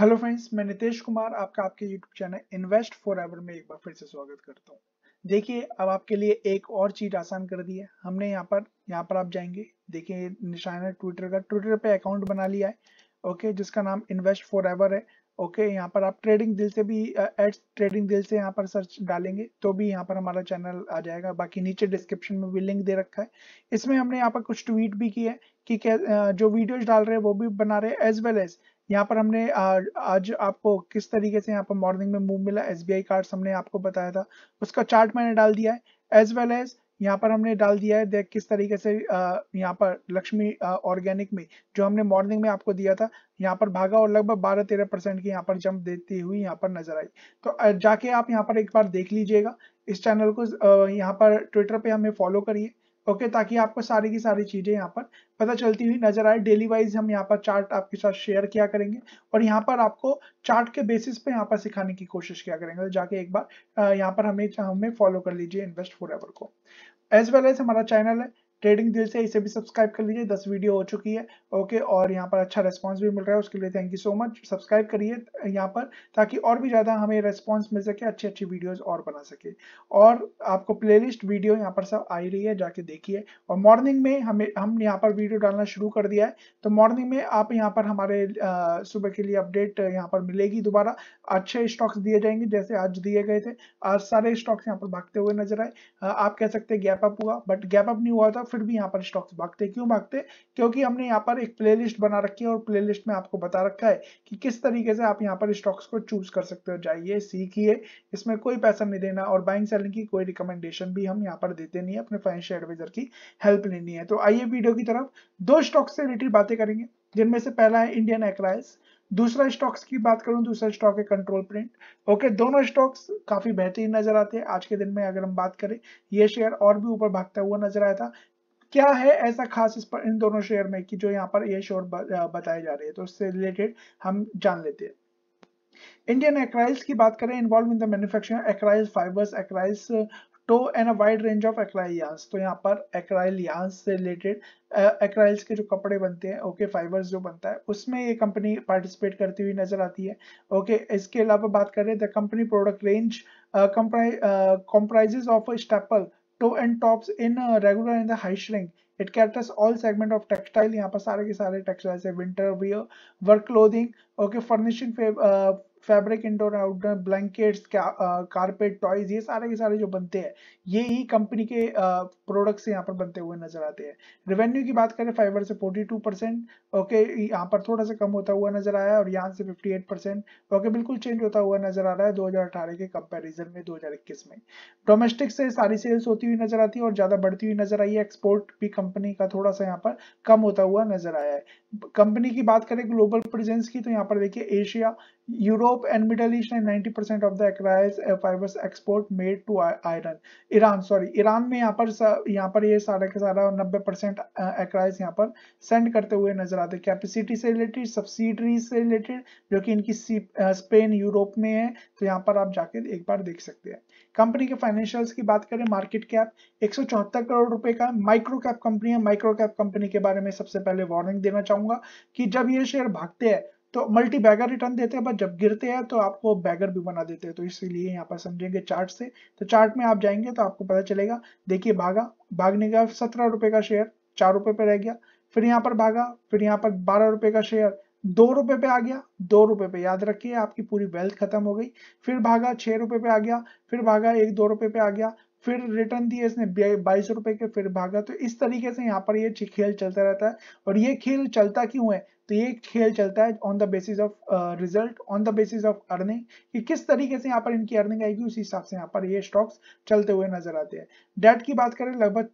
hello friends मैं नितेश कुमार आपका आपके YouTube channel invest forever में एक बार फिर से स्वागत करता हूँ देखिए अब आपके लिए एक और चीज आसान कर दी है हमने यहाँ पर यहाँ पर आप जाएंगे देखिए निशान है ट्विटर का ट्विटर पे अकाउंट बना लिया है ओके जिसका नाम इन्वेस्ट फॉर एवर है ओके यहाँ पर आप ट्रेडिंग दिल से भी एड्स ट्रेडिंग दिल से यहाँ पर सर्च डालेंगे तो भी यहाँ पर हमारा चैनल आ जाएगा बाकी नीचे डिस्क्रिप्शन में भी लिंक दे रखा है इसमें हमने यहाँ पर कुछ ट्वीट भी है कि जो वीडियोज डाल रहे हैं वो भी बना रहे हैं एज वेल एज यहाँ पर हमने आज आपको किस तरीके से यहाँ पर मॉर्निंग में मूव मिला एस बी हमने आपको बताया था उसका चार्ट मैंने डाल दिया है एज वेल एज यहाँ पर हमने डाल दिया है देख किस तरीके से यहाँ पर लक्ष्मी ऑर्गेनिक में जो हमने मॉर्निंग में आपको दिया था यहाँ पर भागा और लगभग बारह तेरह परसेंट की यहाँ पर जंप देती हुई यहाँ पर नजर आई तो जाके आप यहाँ पर एक बार देख लीजिएगा इस चैनल को यहाँ पर ट्विटर पे हमें फॉलो करिए ओके okay, ताकि आपको सारी की सारी चीजें यहाँ पर पता चलती हुई नजर आए डेली वाइज हम यहाँ पर चार्ट आपके साथ शेयर किया करेंगे और यहाँ पर आपको चार्ट के बेसिस पे यहाँ पर सिखाने की कोशिश किया करेंगे तो जाके एक बार यहाँ पर हमें हमें फॉलो कर लीजिए इन्वेस्ट फॉर को एज वेल एज हमारा चैनल है ट्रेडिंग दिल से इसे भी सब्सक्राइब कर लीजिए दस वीडियो हो चुकी है ओके और यहाँ पर अच्छा रिस्पांस भी मिल रहा है उसके लिए thank you so much subscribe करिए यहाँ पर ताकि और भी ज़्यादा हमें रिस्पांस मिल सके अच्छी अच्छी वीडियोस और बना सके और आपको प्लेलिस्ट वीडियो यहाँ पर सब आई रही है जाके देखिए और मॉर्निंग में हमें हम यहाँ पर वीडियो डालना शुरू कर दिया है तो मॉर्निंग में आप यहाँ पर हमारे सुबह के लिए अपडेट यहाँ पर मिलेगी दोबारा अच्छे स्टॉक्स दिए जाएंगे जैसे आज दिए गए थे आज सारे स्टॉक्स यहाँ पर भागते हुए नजर आए आप कह सकते हैं गैप अप हुआ बट गैप अप नहीं हुआ था फिर भी यहाँ पर स्टॉक्स भागते हैं क्यों भागते हैं क्योंकि हमने यहाँ पर एक प्लेलिस्ट बना रखी है और प्लेलिस्ट में आपको बता रखा है कि किस तरीके से आप यहाँ पर स्टॉक्स को चूज कर सकते हो जाइए सीखिए इसमें कोई पैसा नहीं देना और बाइंग सेलिंग की कोई रिकमेंडेशन भी हम यहाँ पर देते नहीं है अपने फाइनेंशियल एडवाइजर की हेल्प लेनी है तो आइए वीडियो की तरफ दो स्टॉक्स से रिलेटेड बातें करेंगे जिनमें से पहला है इंडियन एक्राइस दूसरा स्टॉक्स की बात करूं दूसरा स्टॉक है कंट्रोल प्रिंट ओके दोनों स्टॉक्स काफी बेहतरीन नजर आते हैं आज के दिन में अगर हम बात करें ये शेयर और भी ऊपर भागता हुआ नजर आया था क्या है ऐसा खास इस पर इन दोनों शेयर में कि जो यहाँ पर ये शोर बताए जा रहे हैं तो उससे रिलेटेड हम जान लेते हैं इंडियन एक्राइल्स की बात करें involve in the manufacturing acrylic fibres acrylics tow and a wide range of acrylic yarns तो यहाँ पर एक्राइलियांस से रिलेटेड एक्राइल्स के जो कपड़े बनते हैं ओके फाइबर्स जो बनता है उसमें ये कंपनी पार्टिसिपेट करती हुई नजर आती है ओके इसके अलावा बात करें the company product range comprises of staple tow and tops in regular in the high it captors all segment of textile यहाँ पर सारे के सारे टेक्सटाइल्स है winter wear work clothing okay furnishing fabric indoor outdoor blankets carpet toys ये सारे के सारे जो बनते हैं ये ही कंपनी के प्रोडक्ट्स यहाँ पर बनते हुए नजर आते हैं रेवेन्यू की बात करें फाइबर से 42 परसेंट ओके यहाँ पर थोड़ा सा कम होता हुआ नजर आया और यहाँ से 58 परसेंट ओके बिल्कुल चेंज होता हुआ नजर आ रहा है दो के कंपेरिजन में दो में डोमेस्टिक से सारी सेल्स होती हुई नजर आती है और ज्यादा बढ़ती हुई नजर आई है एक्सपोर्ट भी कंपनी का थोड़ा सा यहाँ पर कम होता हुआ नजर आया है कंपनी की बात करें ग्लोबल प्रेजेंस की तो यहाँ पर देखिए Asia Europe and Middle East and percent of the acrylic fibres export made to iron Iran sorry Iran में यहाँ पर यहाँ पर ये यह सारा का सारा नब्बे परसेंट एक्राइज यहाँ पर सेंड करते हुए नजर आते कैपेसिटी से रिलेटेड सब्सिडरी से रिलेटेड जो कि इनकी स्पेन यूरोप में है तो यहाँ पर आप जाके एक बार देख सकते हैं कंपनी के फाइनेंशियल्स की बात करें मार्केट कैप एक करोड़ रुपए का माइक्रो कैप कंपनी है माइक्रो कैप कंपनी के बारे में सबसे पहले वार्निंग देना चाहूंगा कि जब ये शेयर भागते हैं तो मल्टी बैगर रिटर्न देते हैं बट जब गिरते हैं तो आपको बैगर भी बना देते हैं तो इसीलिए यहाँ पर समझेंगे चार्ट से तो चार्ट में आप जाएंगे तो आपको पता चलेगा देखिए भागा भागने का सत्रह रुपए का शेयर चार रुपए पे रह गया फिर यहाँ पर भागा फिर यहाँ पर बारह रुपए का शेयर दो रुपए पे आ गया दो रुपए पे याद रखिए आपकी पूरी वेल्थ खत्म हो गई फिर भागा छह रुपए पे आ गया फिर भागा एक दो रुपए पे आ गया फिर रिटर्न दिए इसने बाईस रुपए के फिर भागा तो इस तरीके से यहाँ पर ये खेल चलता रहता है और ये खेल चलता क्यों है तो ये खेल चलता है on the basis of result on the basis of earning कि किस तरीके से यहाँ पर इनकी अर्निंग आएगी उसी हिसाब से यहाँ पर ये स्टॉक्स चलते हुए नजर आते हैं डेट की बात करें लगभग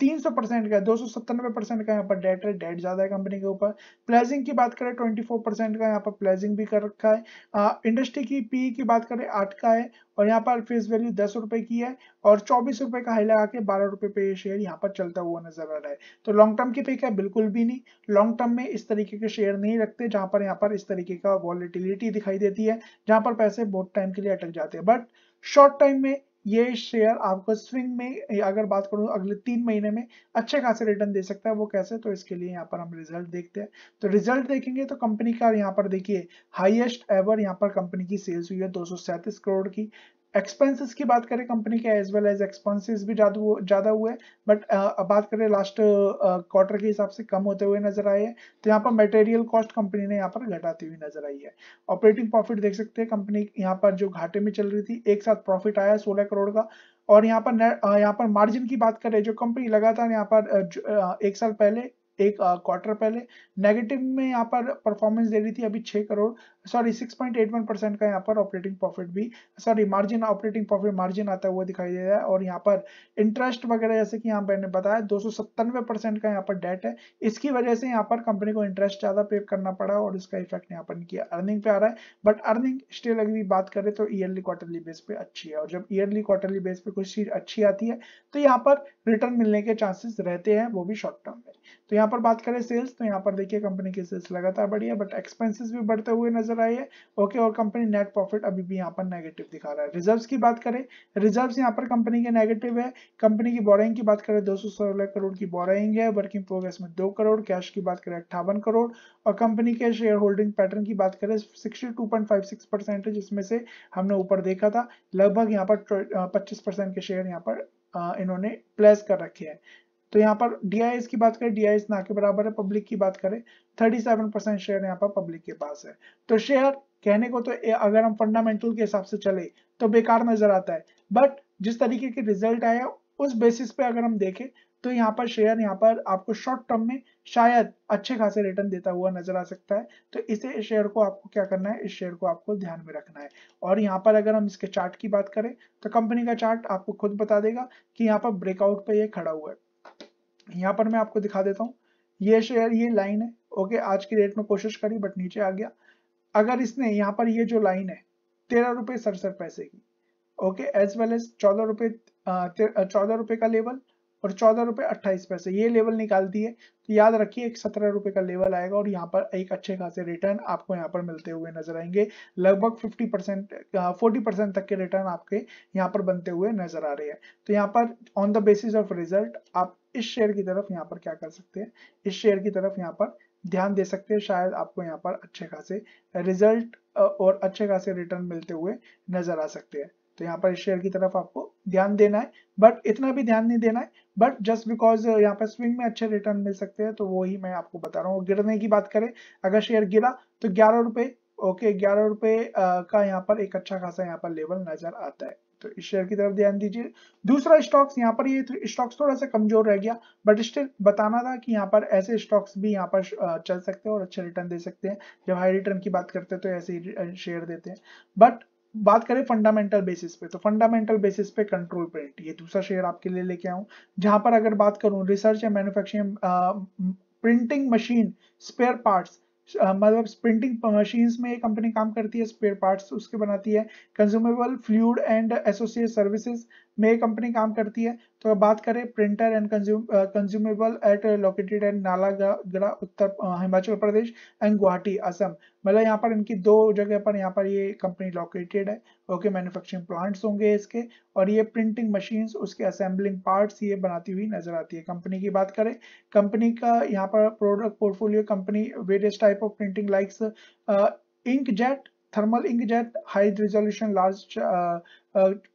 300 परसेंट का दो सौ परसेंट का यहाँ पर डेट है डेट ज्यादा है कंपनी के ऊपर प्लेजिंग की बात करें 24 परसेंट का यहाँ पर प्लेजिंग भी कर रखा है आ, इंडस्ट्री की पी e की बात करें आठ का है और यहाँ पर फेस वैल्यू दस रुपए की है और चौबीस रुपए का हाई लगा के बारह रुपए पे ये शेयर यहाँ पर चलता हुआ नजर आ रहा है तो लॉन्ग टर्म की पिक है बिल्कुल भी नहीं लॉन्ग टर्म में इस तरीके के शेयर नहीं रखते जहां पर यहाँ पर इस तरीके का वॉलिटिलिटी दिखाई देती है जहां पर पैसे बहुत टाइम के लिए अटक जाते हैं बट शॉर्ट टाइम में ये शेयर आपको स्विंग में अगर बात करूं अगले तीन महीने में अच्छे खासे रिटर्न दे सकता है वो कैसे तो इसके लिए यहाँ पर हम रिजल्ट देखते हैं तो रिजल्ट देखेंगे तो कंपनी का यहाँ पर देखिए हाईएस्ट एवर यहाँ पर कंपनी की सेल्स हुई है दो करोड़ की एक्सपेंसेस की बात करें कंपनी के एज वेल एज एक्सपेंसेस भी ज़्यादा हुए बट uh, अब बात करें लास्ट क्वार्टर uh, के हिसाब से कम होते हुए नजर आए हैं तो यहाँ पर मटेरियल कॉस्ट कंपनी ने यहाँ पर घटाती हुई नजर आई है ऑपरेटिंग प्रॉफिट देख सकते हैं कंपनी यहाँ पर जो घाटे में चल रही थी एक साथ प्रॉफिट आया सोलह करोड़ का और यहाँ पर uh, यहाँ पर मार्जिन की बात करें जो कंपनी लगातार यहाँ पर एक साल पहले एक क्वार्टर पहले नेगेटिव में यहाँ पर परफॉर्मेंस दे रही थी अभी छह करोड़ सॉरी 6.81 परसेंट का यहाँ पर ऑपरेटिंग प्रॉफिट भी sorry margin operating profit margin आता हुआ दिखाई दे रहा है और यहाँ पर इंटरेस्ट वगैरह जैसे कि यहाँ मैंने बताया दो परसेंट का यहाँ पर डेट है इसकी वजह से यहाँ पर कंपनी को इंटरेस्ट ज्यादा पे करना पड़ा और इसका इफेक्ट यहाँ पर इनकी अर्निंग पे आ रहा है बट अर्निंग स्टिल अगर बात करें तो ईयरली क्वार्टरली बेस पे अच्छी है और जब ईयरली क्वार्टरली बेस पे कुछ चीज अच्छी आती है तो यहाँ पर रिटर्न मिलने के चांसेस रहते हैं वो भी शॉर्ट टर्म में तो यहाँ पर बात करें सेल्स तो यहाँ पर देखिए कंपनी की सेल्स लगातार बढ़ी है बट एक्सपेंसिस भी बढ़ते हुए नजर नजर आई है ओके और कंपनी नेट प्रॉफिट अभी भी यहाँ पर नेगेटिव दिखा रहा है रिजर्व्स की बात करें रिजर्व्स यहाँ पर कंपनी के नेगेटिव है कंपनी की बोराइंग की बात करें दो करोड़ की बोराइंग है वर्किंग प्रोग्रेस में दो करोड़ कैश की बात करें अट्ठावन करोड़ और कंपनी के शेयर होल्डिंग पैटर्न की बात करें सिक्सटी परसेंट है जिसमें से हमने ऊपर देखा था लगभग यहाँ पर पच्चीस के शेयर यहाँ पर इन्होंने प्लेस कर रखे हैं तो यहाँ पर डीआईएस की बात करें डीआईएस ना के बराबर है पब्लिक की बात करें थर्टी सेवन परसेंट शेयर यहाँ पर पब्लिक के पास है तो शेयर कहने को तो अगर हम फंडामेंटल के हिसाब से चले तो बेकार नजर आता है बट जिस तरीके के रिजल्ट आया उस बेसिस पे अगर हम देखें तो यहाँ पर शेयर यहाँ पर आपको शॉर्ट टर्म में शायद अच्छे खासे रिटर्न देता हुआ नजर आ सकता है तो इसे इस शेयर को आपको क्या करना है इस शेयर को आपको ध्यान में रखना है और यहाँ पर अगर हम इसके चार्ट की बात करें तो कंपनी का चार्ट आपको खुद बता देगा कि यहाँ पर ब्रेकआउट पे ये खड़ा हुआ है यहाँ पर मैं आपको दिखा देता हूँ ये शेयर ये लाइन है ओके आज की रेट में कोशिश करी बट नीचे आ गया अगर इसने यहाँ पर ये जो लाइन है तेरह रुपए सड़सठ पैसे की ओके एज वेल एज चौदह रुपए चौदह रुपए का लेवल और चौदह रुपए अट्ठाईस पैसे ये लेवल निकाल दिए तो याद रखिए एक सत्रह रुपए का लेवल आएगा और यहाँ पर एक अच्छे खासे रिटर्न आपको यहाँ पर मिलते हुए नजर आएंगे लगभग फिफ्टी परसेंट फोर्टी परसेंट तक के रिटर्न आपके यहाँ पर बनते हुए नजर आ रहे हैं तो यहाँ पर on the basis of result आप इस शेयर की तरफ यहाँ पर क्या कर सकते हैं इस शेयर की तरफ यहाँ पर ध्यान दे सकते हैं शायद आपको यहाँ पर अच्छे खासे रिजल्ट और अच्छे खासे रिटर्न मिलते हुए नजर आ सकते हैं तो यहाँ पर शेयर की तरफ आपको ध्यान देना है बट इतना भी ध्यान नहीं देना है बट जस्ट बिकॉज यहाँ पर स्विंग में अच्छे रिटर्न मिल सकते हैं तो वो ही मैं आपको बता रहा हूँ गिरने की बात करें अगर शेयर गिरा तो ग्यारह रुपए ओके ग्यारह रुपए का यहाँ पर एक अच्छा खासा यहाँ पर लेवल नजर आता है तो इस शेयर की तरफ ध्यान दीजिए दूसरा स्टॉक्स यहाँ पर ये यह तो स्टॉक्स थोड़ा सा कमजोर रह गया बट स्टिल बताना था कि यहाँ पर ऐसे स्टॉक्स भी यहाँ पर चल सकते हैं और अच्छे रिटर्न दे सकते हैं जब हाई रिटर्न की बात करते हैं तो ऐसे ही शेयर देते हैं बट बात करें फंडामेंटल बेसिस पे तो फंडामेंटल बेसिस पे कंट्रोल प्रिंट ये दूसरा शेयर आपके लिए लेके आऊ जहां पर अगर बात करूं research and manufacturing printing machine spare parts मतलब प्रिंटिंग मशीन्स में एक कंपनी काम करती है स्पेयर पार्ट्स उसके बनाती है consumable fluid and associate services में एक कंपनी काम करती है तो बात करें printer and consumable at located and Nalagarh उत्तर हिमाचल प्रदेश एंड गुवाहाटी असम मतलब यहाँ पर इनकी दो जगह पर यहाँ पर ये कंपनी लोकेटेड है ओके मैन्युफैक्चरिंग प्लांट्स होंगे इसके और ये प्रिंटिंग मशीन्स उसके असेंबलिंग पार्ट्स ये बनाती हुई नजर आती है कंपनी की बात करें कंपनी का यहाँ पर product portfolio company various type of printing likes ink jet thermal ink jet high resolution large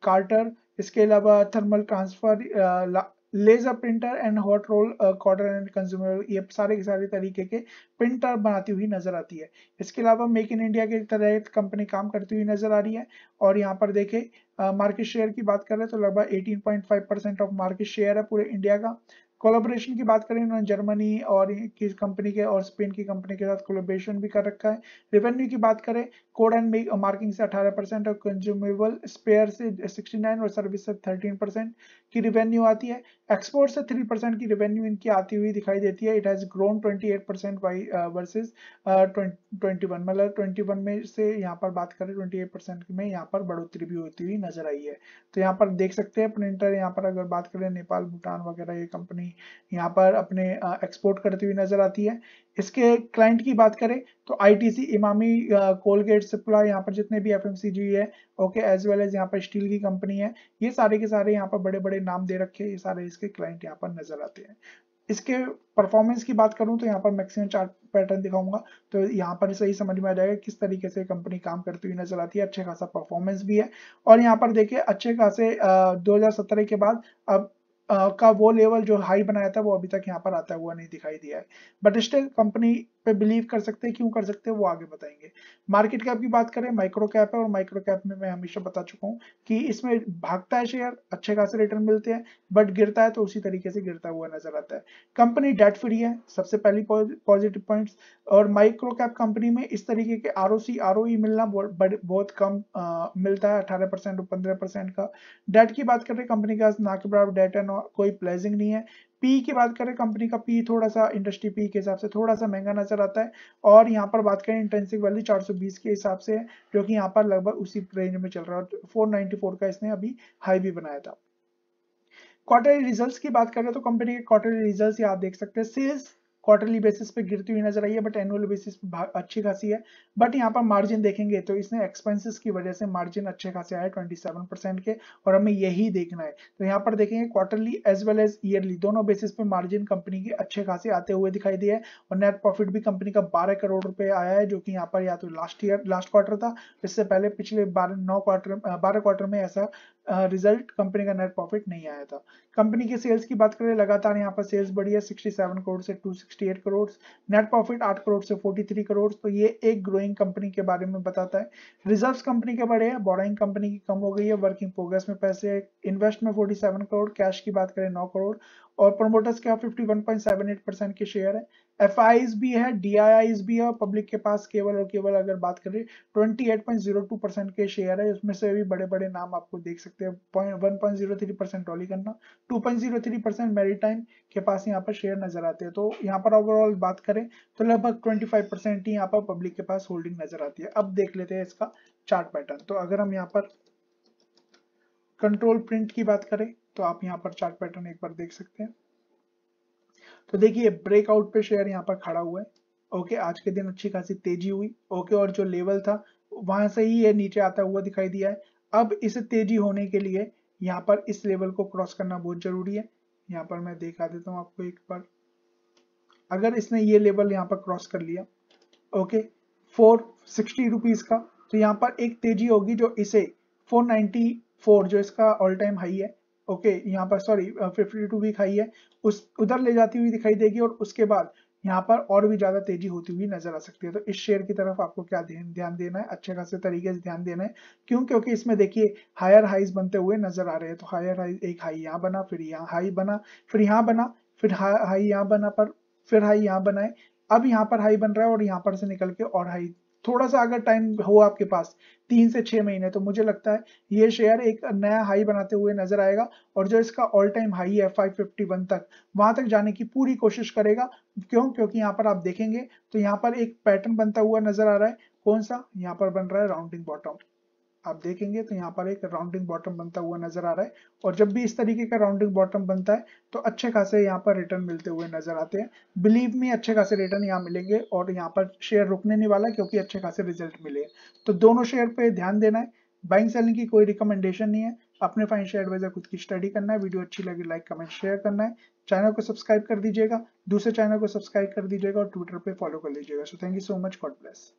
character इसके अलावा thermal transfer laser printer and hot roll cotton and consumer ये सारे के सारे तरीके के प्रिंटर बनाती हुई नजर आती है इसके अलावा मेक इन इंडिया के तरह कंपनी काम करती हुई नजर आ रही है और यहाँ पर देखें मार्केट शेयर की बात करें तो लगभग 18.5 परसेंट ऑफ मार्केट शेयर है पूरे इंडिया का कोलाबोरेशन की बात करें इन्होंने जर्मनी और किस कंपनी के और स्पेन की कंपनी के साथ कोलाबोरेशन भी कर रखा है रेवेन्यू की बात करें कोड एंड मार्किंग से 18 परसेंट और कंज्यूमेबल स्पेयर से 69 और सर्विस से 13 परसेंट की रेवेन्यू आती है एक्सपोर्ट से 3 परसेंट की रेवेन्यू इनकी आती हुई दिखाई देती है it has grown 28 percent Y versus twenty मतलब ट्वेंटी में से यहाँ पर बात करें ट्वेंटी में यहाँ पर बढ़ोतरी भी होती हुई नजर आई है तो यहाँ पर देख सकते हैं प्रिंटर यहाँ पर अगर बात करें नेपाल भूटान वगैरह ये कंपनी कंपनी यहाँ पर अपने एक्सपोर्ट करती हुई नजर आती है इसके क्लाइंट की बात करें तो आईटीसी इमामी कोलगेट सप्लाई यहाँ पर जितने भी एफएमसीजी है ओके एज वेल एज यहाँ पर स्टील की कंपनी है ये सारे के सारे यहाँ पर बड़े बड़े नाम दे रखे ये सारे इसके क्लाइंट यहाँ पर नजर आते हैं इसके परफॉर्मेंस की बात करूं तो यहाँ पर मैक्सिमम चार्ट पैटर्न दिखाऊंगा तो यहाँ पर सही समझ में आ जाएगा किस तरीके से कंपनी काम करती हुई नजर आती है अच्छे खासा परफॉर्मेंस भी है और यहाँ पर देखिए अच्छे खासे आ, 2017 के बाद अब का वो लेवल जो हाई बनाया था वो अभी तक यहाँ पर आता हुआ नहीं दिखाई दिया है बट स्टिल कंपनी पे बिलीव कर सकते हैं क्यों कर सकते हैं वो आगे बताएंगे मार्केट कैप की बात करें माइक्रो कैप है और माइक्रो कैप में मैं हमेशा बता चुका हूँ कि इसमें भागता है शेयर अच्छे खासे रिटर्न मिलते हैं बट गिरता है तो उसी तरीके से गिरता हुआ नजर आता है कंपनी डेट फ्री है सबसे पहली पॉजिटिव पॉइंट और माइक्रो कैप कंपनी में इस तरीके के R O C R O ई मिलना बहुत कम आ, मिलता है अठारह परसेंट और पंद्रह परसेंट का डेट की बात करें कंपनी के पास ना के बराबर डेट है कोई प्लेजिंग नहीं है पी की बात करें कंपनी का पी थोड़ा सा इंडस्ट्री पी के हिसाब से थोड़ा सा महंगा नजर आता है और यहाँ पर बात करें इंटेंसिव वैल्यू 420 के हिसाब से है जो कि यहाँ पर लगभग उसी रेंज में चल रहा है फोर नाइनटी का इसने अभी हाई भी बनाया था क्वार्टरली रिजल्ट्स की बात करें तो कंपनी के क्वार्टरली रिजल्ट्स आप देख सकते हैं सेल्स क्वार्टरली बेसिस पे गिरती हुई नजर आई है बट एनुअल बेसिस पे अच्छी खासी है बट यहाँ पर मार्जिन देखेंगे तो इसने एक्सपेंसेस की वजह से मार्जिन अच्छे खासे आए 27 परसेंट के और हमें यही देखना है तो यहाँ पर देखेंगे quarterly as well as yearly दोनों बेसिस पे मार्जिन कंपनी के अच्छे खासे आते हुए दिखाई दिए और नेट प्रॉफिट भी कंपनी का बारह करोड़ रुपए आया है जो की यहाँ पर या तो लास्ट ईयर लास्ट क्वार्टर था इससे पहले पिछले बारह नौ क्वार्टर बारह क्वार्टर में ऐसा रिजल्ट कंपनी का नेट प्रॉफिट नहीं आया था कंपनी के सेल्स की बात करें लगातार यहाँ पर सेल्स बढ़ी है 67 करोड़ से 268 करोड़ नेट प्रॉफिट 8 करोड़ से 43 करोड़ तो ये एक ग्रोइंग कंपनी के बारे में बताता है रिजर्व्स कंपनी के बढ़े हैं बोराइंग कंपनी की कम हो गई है वर्किंग प्रोग्रेस में पैसे इन्वेस्ट में फोर्टी करोड़ कैश की बात करें नौ करोड़ और प्रोमोटर्स के यहाँ फिफ्टी परसेंट के शेयर है एफ भी है डी भी है और पब्लिक के पास केवल और केवल अगर बात करें 28.02 परसेंट के शेयर है उसमें से भी बड़े बड़े नाम आपको देख सकते हैं one point zero three percent tally करना two point zero three percent मेरी के पास यहाँ पर शेयर नजर आते हैं तो यहाँ पर ओवरऑल बात करें तो लगभग ट्वेंटी परसेंट ही यहाँ पर पब्लिक के पास होल्डिंग नजर आती है अब देख लेते हैं इसका चार्ट पैटर्न तो अगर हम यहाँ पर कंट्रोल प्रिंट की बात करें तो आप यहाँ पर चार्ट पैटर्न एक बार देख सकते हैं तो देखिए ब्रेकआउट पे शेयर यहाँ पर खड़ा हुआ है ओके आज के दिन अच्छी खासी तेजी हुई ओके और जो लेवल था वहां से ही ये नीचे आता हुआ दिखाई दिया है अब इस तेजी होने के लिए यहाँ पर इस लेवल को क्रॉस करना बहुत जरूरी है यहाँ पर मैं देखा देता हूँ आपको एक बार अगर इसने ये लेवल यहाँ पर क्रॉस कर लिया ओके फोर सिक्सटी रुपीज का तो यहाँ पर एक तेजी होगी जो इसे 494 जो इसका ऑल टाइम हाई है ओके यहाँ पर सॉरी 52 वीक हाई है उस उधर ले जाती हुई दिखाई देगी और उसके बाद यहाँ पर और भी ज्यादा तेजी होती हुई नजर आ सकती है तो इस शेयर की तरफ आपको क्या ध्यान देना है अच्छे खासे तरीके से ध्यान देना है क्यों क्योंकि इसमें देखिए हायर हाइज बनते हुए नजर आ रहे हैं तो हायर हाइज एक हाई यहाँ बना फिर यहाँ हाई बना फिर यहाँ बना फिर हाई यहाँ बना पर फिर हाई यहाँ बनाए अब यहाँ पर हाई बन रहा है और यहाँ पर से निकल के और हाई थोड़ा सा अगर टाइम हो आपके पास तीन से छह महीने तो मुझे लगता है ये शेयर एक नया हाई बनाते हुए नजर आएगा और जो इसका ऑल टाइम हाई है फाइव फिफ्टी वन तक वहां तक जाने की पूरी कोशिश करेगा क्यों क्योंकि यहाँ पर आप देखेंगे तो यहाँ पर एक पैटर्न बनता हुआ नजर आ रहा है कौन सा यहाँ पर बन रहा है राउंडिंग बॉटम आप देखेंगे तो यहाँ पर एक राउंडिंग बॉटम बनता हुआ नजर आ रहा है और जब भी इस तरीके का राउंडिंग बॉटम बनता है तो अच्छे खासे यहाँ पर रिटर्न मिलते हुए नजर आते हैं बिलीव में अच्छे खासे रिटर्न यहाँ मिलेंगे और यहाँ पर शेयर रुकने नहीं वाला क्योंकि अच्छे खासे रिजल्ट मिले तो दोनों शेयर पे ध्यान देना है बाइंग सेलिंग की कोई रिकमेंडेशन नहीं है अपने फाइनेंशियल एडवाइजर खुद की स्टडी करना है वीडियो अच्छी लगी लाइक कमेंट शेयर करना है चैनल को सब्सक्राइब कर दीजिएगा दूसरे चैनल को सब्सक्राइब कर दीजिएगा और ट्विटर पे फॉलो कर लीजिएगा so thank you so much God bless